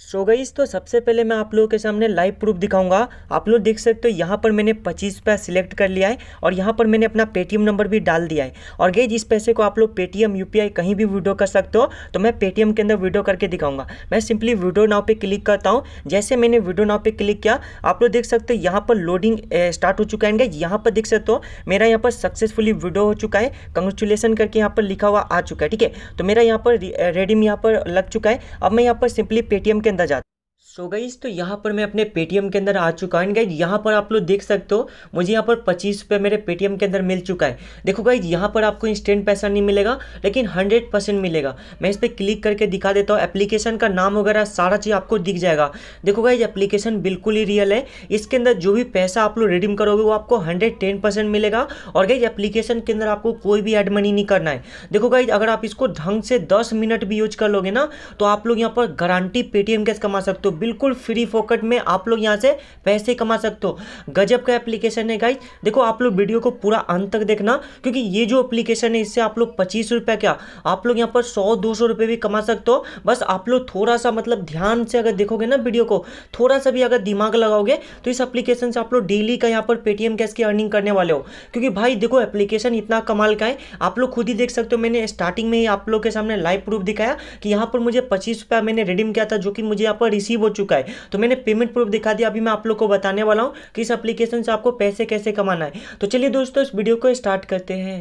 सो so गईस तो सबसे पहले मैं आप लोगों के सामने लाइव प्रूफ दिखाऊंगा आप लोग देख सकते हो यहाँ पर मैंने पच्चीस रुपया सिलेक्ट कर लिया है और यहाँ पर मैंने अपना पेटीएम नंबर भी डाल दिया है और गई जिस पैसे को आप लोग पेटीएम यूपीआई कहीं भी वीडियो कर सकते हो तो मैं पेटीएम के अंदर वीडियो करके दिखाऊंगा मैं सिंपली वीडियो नाव पर क्लिक करता हूँ जैसे मैंने वीडियो नाव पर क्लिक किया आप लोग देख सकते हो यहाँ पर लोडिंग स्टार्ट हो चुका है गई यहाँ पर देख सकते हो मेरा यहाँ पर सक्सेसफुली वीडियो हो चुका है कंग्रेचुलेसन करके यहाँ पर लिखा हुआ आ चुका है ठीक है तो मेरा यहाँ पर रेडीम यहाँ पर लग चुका है अब मैं यहाँ पर सिंपली पेटीएम के के अंदर जाते सो so गईज तो यहाँ पर मैं अपने पेटीएम के अंदर आ चुका हूँ गाइज यहाँ पर आप लोग देख सकते हो मुझे यहाँ पर पच्चीस रुपये मेरे पेटीएम के अंदर मिल चुका है देखो गाइज यहाँ पर आपको इंस्टेंट पैसा नहीं मिलेगा लेकिन हंड्रेड परसेंट मिलेगा मैं इस पर क्लिक करके दिखा देता हूँ एप्लीकेशन का नाम वगैरह सारा चीज़ आपको दिख जाएगा देखो गाइज एप्लीकेशन बिल्कुल ही रियल है इसके अंदर जो भी पैसा आप लोग रिडीम करोगे वो आपको हंड्रेड मिलेगा और गाइज एप्लीकेशन के अंदर आपको कोई भी एड मनी नहीं करना है देखो गाइज अगर आप इसको ढंग से दस मिनट भी यूज कर लोगे ना तो आप लोग यहाँ पर गारंटी पेटीएम कैसे कमा सकते हो बिल्कुल फ्री फोकट में आप लोग यहाँ से पैसे कमा सकते हो गजब का एप्लीकेशन है गाइज देखो आप लोग वीडियो को पूरा अंत तक देखना क्योंकि ये जो एप्लीकेशन है इससे आप लोग पच्चीस रुपये क्या आप लोग यहाँ पर सौ दो सौ रुपये भी कमा सकते हो बस आप लोग थोड़ा सा मतलब ध्यान से अगर देखोगे ना वीडियो को थोड़ा सा भी अगर दिमाग लगाओगे तो इस एप्लीकेशन से आप लोग डेली का यहाँ पर पेटीएम कैश की अर्निंग करने वाले हो क्योंकि भाई देखो एप्लीकेशन इतना कमाल का है आप लोग खुद ही देख सकते हो मैंने स्टार्टिंग में ही आप लोग के सामने लाइव प्रूफ दिखाया कि यहाँ पर मुझे पच्चीस रुपया मैंने रिडीम किया था जो कि मुझे यहाँ पर रिसीव हो चुका है तो मैंने पेमेंट प्रूफ दिखा दिया अभी मैं आप लोग को बताने वाला हूँ कि इस अप्लीकेशन से आपको पैसे कैसे कमाना है तो चलिए दोस्तों इस वीडियो को स्टार्ट करते हैं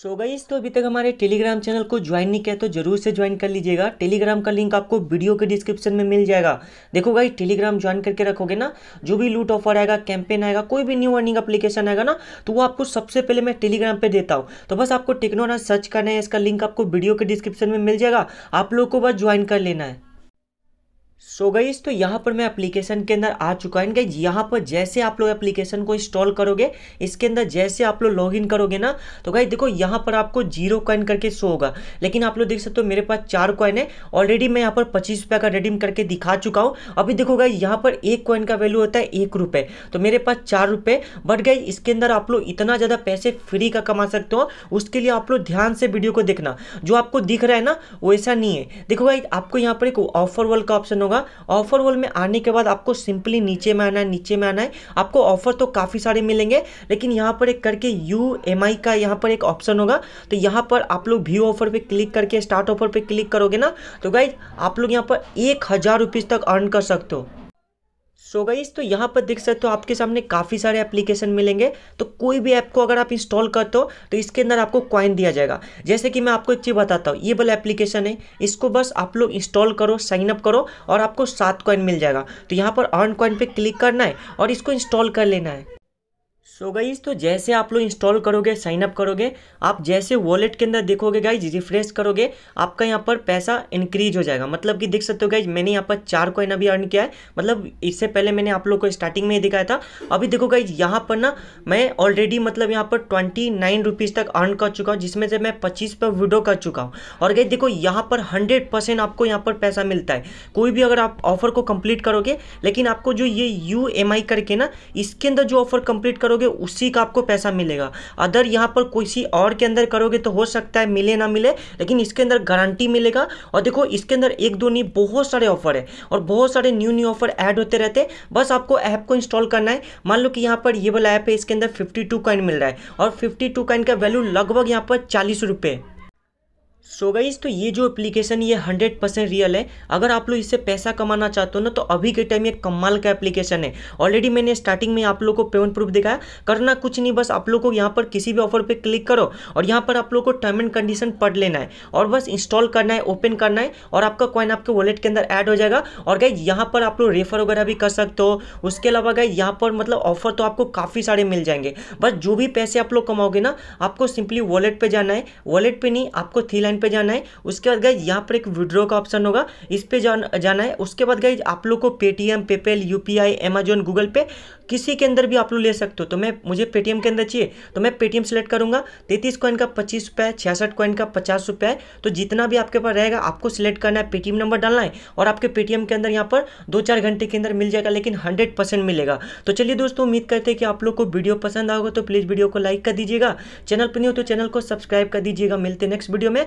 सो so गाइस तो अभी तक हमारे टेलीग्राम चैनल को ज्वाइन नहीं किया तो जरूर से ज्वाइन कर लीजिएगा टेलीग्राम का लिंक आपको वीडियो के डिस्क्रिप्शन में मिल जाएगा देखो गाइस टेलीग्राम ज्वाइन करके रखोगे ना जो भी लूट ऑफर आएगा कैंपेन आएगा कोई भी न्यू अर्निंग एप्लीकेशन आएगा ना तो वो आपको सबसे पहले मैं टेलीग्राम पर देता हूँ तो बस आपको टेक्नोना सर्च करना है इसका लिंक आपको वीडियो के डिस्क्रिप्शन में मिल जाएगा आप लोग को बस ज्वाइन कर लेना है सो so गईज तो यहाँ पर मैं एप्लीकेशन के अंदर आ चुका है गई यहाँ पर जैसे आप लोग एप्लीकेशन को इंस्टॉल करोगे इसके अंदर जैसे आप लोग लॉगिन करोगे ना तो गई देखो यहाँ पर आपको जीरो कॉइन करके शो होगा लेकिन आप लोग देख सकते हो मेरे पास चार कॉइन है ऑलरेडी मैं यहाँ पर पच्चीस रुपये का रिडीम करके दिखा चुका हूँ अभी देखो गई यहाँ पर एक कॉइन का वैल्यू होता है एक रुपये तो मेरे पास चार रुपये बट गई इसके अंदर आप लोग इतना ज़्यादा पैसे फ्री का कमा सकते हो उसके लिए आप लोग ध्यान से वीडियो को देखना जो आपको दिख रहा है ना वैसा नहीं है देखो गई आपको यहाँ पर एक ऑफर वर्ल्ड का ऑप्शन होगा होगा ऑफर वॉल में आने के बाद आपको सिंपली नीचे में आना है नीचे में आना है आपको ऑफर तो काफ़ी सारे मिलेंगे लेकिन यहाँ पर एक करके यू एम आई का यहाँ पर एक ऑप्शन होगा तो यहाँ पर आप लोग व्यू ऑफर पर क्लिक करके स्टार्ट ऑफर पर क्लिक करोगे ना तो गाइज आप लोग यहाँ पर एक हज़ार रुपीज़ तक अर्न कर सकते हो सो so गईस तो यहाँ पर देख सकते हो आपके सामने काफ़ी सारे एप्लीकेशन मिलेंगे तो कोई भी ऐप को अगर आप इंस्टॉल करते हो तो इसके अंदर आपको कॉइन दिया जाएगा जैसे कि मैं आपको एक चीज़ बताता हूँ ये वाला एप्लीकेशन है इसको बस आप लोग इंस्टॉल करो साइन अप करो और आपको सात कॉइन मिल जाएगा तो यहाँ पर अर्न कॉइन पर क्लिक करना है और इसको इंस्टॉल कर लेना है सो so गाइज तो जैसे आप लोग इंस्टॉल करोगे साइनअप करोगे आप जैसे वॉलेट के अंदर देखोगे गाइज रिफ्रेश करोगे आपका यहाँ पर पैसा इंक्रीज हो जाएगा मतलब कि देख सकते हो गाइज मैंने यहाँ पर चार कॉइन अभी अर्न किया है मतलब इससे पहले मैंने आप लोग को स्टार्टिंग में ही दिखाया था अभी देखो गाइज यहाँ पर ना मैं ऑलरेडी मतलब यहाँ पर ट्वेंटी नाइन रुपीज़ तक अर्न कर चुका हूँ जिसमें से मैं पच्चीस पर विड्रो कर चुका हूँ और गाइज देखो यहाँ पर हंड्रेड परसेंट आपको यहाँ पर पैसा मिलता है कोई भी अगर आप ऑफर को कम्प्लीट करोगे लेकिन आपको जो ये यू करके ना इसके अंदर जो ऑफर कंप्लीट करोगे करोगे उसी का आपको पैसा मिलेगा अदर यहाँ पर किसी और के अंदर करोगे तो हो सकता है मिले ना मिले लेकिन इसके अंदर गारंटी मिलेगा और देखो इसके अंदर एक दो नहीं बहुत सारे ऑफर है और बहुत सारे न्यू न्यू ऑफर ऐड होते रहते हैं बस आपको ऐप को इंस्टॉल करना है मान लो कि यहाँ पर ये वाला ऐप है इसके अंदर फिफ्टी टू मिल रहा है और फिफ्टी टू का वैल्यू लगभग यहाँ पर चालीस रुपये सो so गाइज तो ये जो एप्लीकेशन ये 100 परसेंट रियल है अगर आप लोग इससे पैसा कमाना चाहते हो ना तो अभी के टाइम ये कमाल का एप्लीकेशन है ऑलरेडी मैंने स्टार्टिंग में आप लोग को पेमेंट प्रूफ दिखाया करना कुछ नहीं बस आप लोग को यहाँ पर किसी भी ऑफर पे क्लिक करो और यहाँ पर आप लोग को टर्म एंड कंडीशन पढ़ लेना है और बस इंस्टॉल करना है ओपन करना है और आपका कॉइन आपके वॉलेट के अंदर ऐड हो जाएगा और गाइज यहाँ पर आप लोग रेफर वगैरह भी कर सकते हो उसके अलावा गाइज यहाँ पर मतलब ऑफर तो आपको काफ़ी सारे मिल जाएंगे बस जो भी पैसे आप लोग कमाओगे ना आपको सिंपली वॉलेट पर जाना है वॉलेट पर नहीं आपको थी लाइन पे जाना है उसके बाद गई यहाँ पर एक विड्रो का ऑप्शन होगा इस पर जाना है उसके बाद गई आप लोग को Paytm PayPal U P I Amazon Google pay किसी के अंदर भी आप लोग ले सकते हो तो मैं मुझे पेटीएम के अंदर चाहिए तो मैं पेटीएम सेलेक्ट करूँगा तैतीस कॉइन का पच्चीस रुपये छियासठ कॉइन का पचास रुपये है तो जितना भी आपके पास रहेगा आपको सिलेक्ट करना है पेटीएम नंबर डालना है और आपके पेटीएम के अंदर यहाँ पर दो चार घंटे के अंदर मिल जाएगा लेकिन हंड्रेड परसेंट मिलेगा तो चलिए दोस्तों उम्मीद करते हैं कि आप लोग को वीडियो पसंद आएगा तो प्लीज़ वीडियो को लाइक कर दीजिएगा चैनल पर नहीं हो तो चैनल को सब्सक्राइब कर दीजिएगा मिलते नेक्स्ट वीडियो में